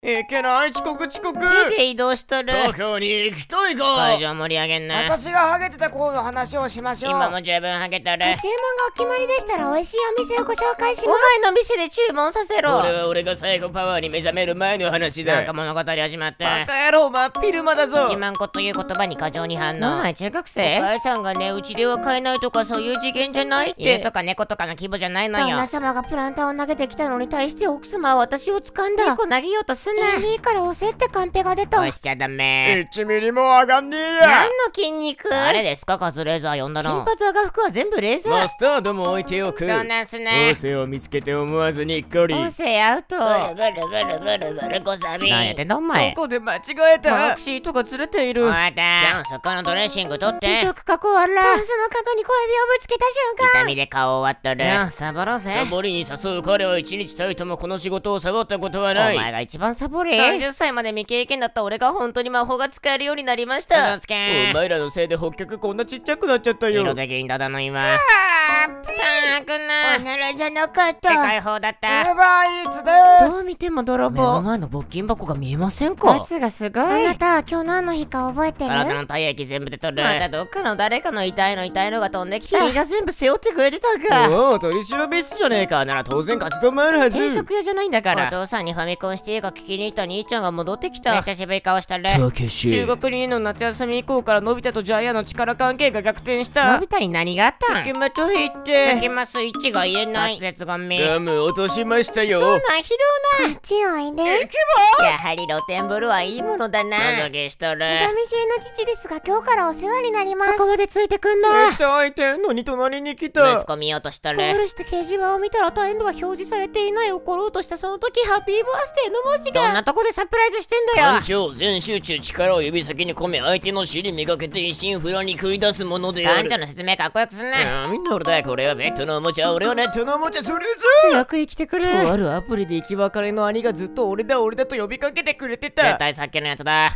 いけない遅刻遅刻で移動しとる東京に行きたいか会場盛り上げんな私がハゲてた頃の話をしましょう今も十分ハゲとる注文がお決まりでしたら美味しいお店をご紹介しますお前の店で注文させろこれは俺が最後パワーに目覚める前の話だなんか物語始まったバカ野郎真っ昼間だぞ自慢子という言葉に過剰に反応お前中学生お母さんがねうちでは買えないとかそういう次元じゃないって犬とか猫とかの規模じゃないのよ旦那様がプランターを投げてきたのに対して奥様は私を掴んだ猫投げようとすすね。いいから押せってカンペが出た。押しちゃダメ。1ミリも上がんねえや。何の筋肉あれですかカズレーザー呼んだの。金髪赤服は全部レーザー。マスタードも置いておく。そうなんすね。音せを見つけて思わずにっこり。音せアウト。ぐるぐるぐるぐるぐるごさみ。何やってんだお前。どこで間違えたタクシーとかずれている。まだ。じゃあそこのドレッシング取って。美食加工あら。ダンスの角に小指をぶつけた瞬間。痛みで顔を割っとる。なあ、サボろうぜ。サボりに誘う彼は一日たりともこの仕事をサボったことはない。お前が一番サボれ30歳まで未経験だった俺が本当に魔法が使えるようになりましたお前らのせいで北極こんなちっちゃくなっちゃったよ色で銀だだの今あープーくなおならじゃなかったでかだったウーバーイーツでますどう見ても泥棒目の前の募金箱が見えませんか圧がすごいあなた今日何の日か覚えてるあなたの体液全部で取るまたどっかの誰かの遺体の遺体のが飛んできて君が全部背負ってくれてたかおお取り調べ室じゃねえかなら当然活動もあるはず定食屋じゃないんだからお父さんにファミコンしていいか聞きに行った兄ちゃんが戻ってきた久しぶり顔したねたけし中学2の夏休み以降からのび太とジャイアンの力関係が逆転したのび太に何があったの隙間と引いて隙間スイッチが言えない滑舌がム落としましたよそな拾うないこっちおいでやはり露天風呂はいいものだなどげしとる人見知りの父ですが今日からお世話になりますそこまでついてくんなめっちゃ空いてんのに隣に来た息子見ようとしとるゴールして掲示板を見たらタイムが表示されていない怒ろうとしたその時ハッピーバースデーの文字がどんなとこでサプライズしてんだよ長全集中力を指先に込め相手の尻めがけて一心不乱に繰り出すものである班長の説明かっこよくすんなみんな俺だこれはベッドのおもちゃ俺はネットのおもちゃそれじゃ強く生きてくるとあるアプリでき別れの兄がずっと俺だ俺だと呼びかけてくれてた絶対さっきのやつだ